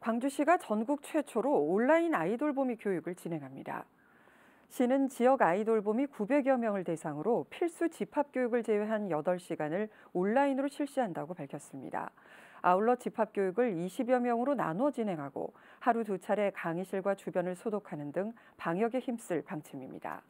광주시가 전국 최초로 온라인 아이돌보미 교육을 진행합니다. 시는 지역 아이돌보미 900여 명을 대상으로 필수 집합교육을 제외한 8시간을 온라인으로 실시한다고 밝혔습니다. 아울러 집합교육을 20여 명으로 나눠 진행하고 하루 두 차례 강의실과 주변을 소독하는 등 방역에 힘쓸 방침입니다.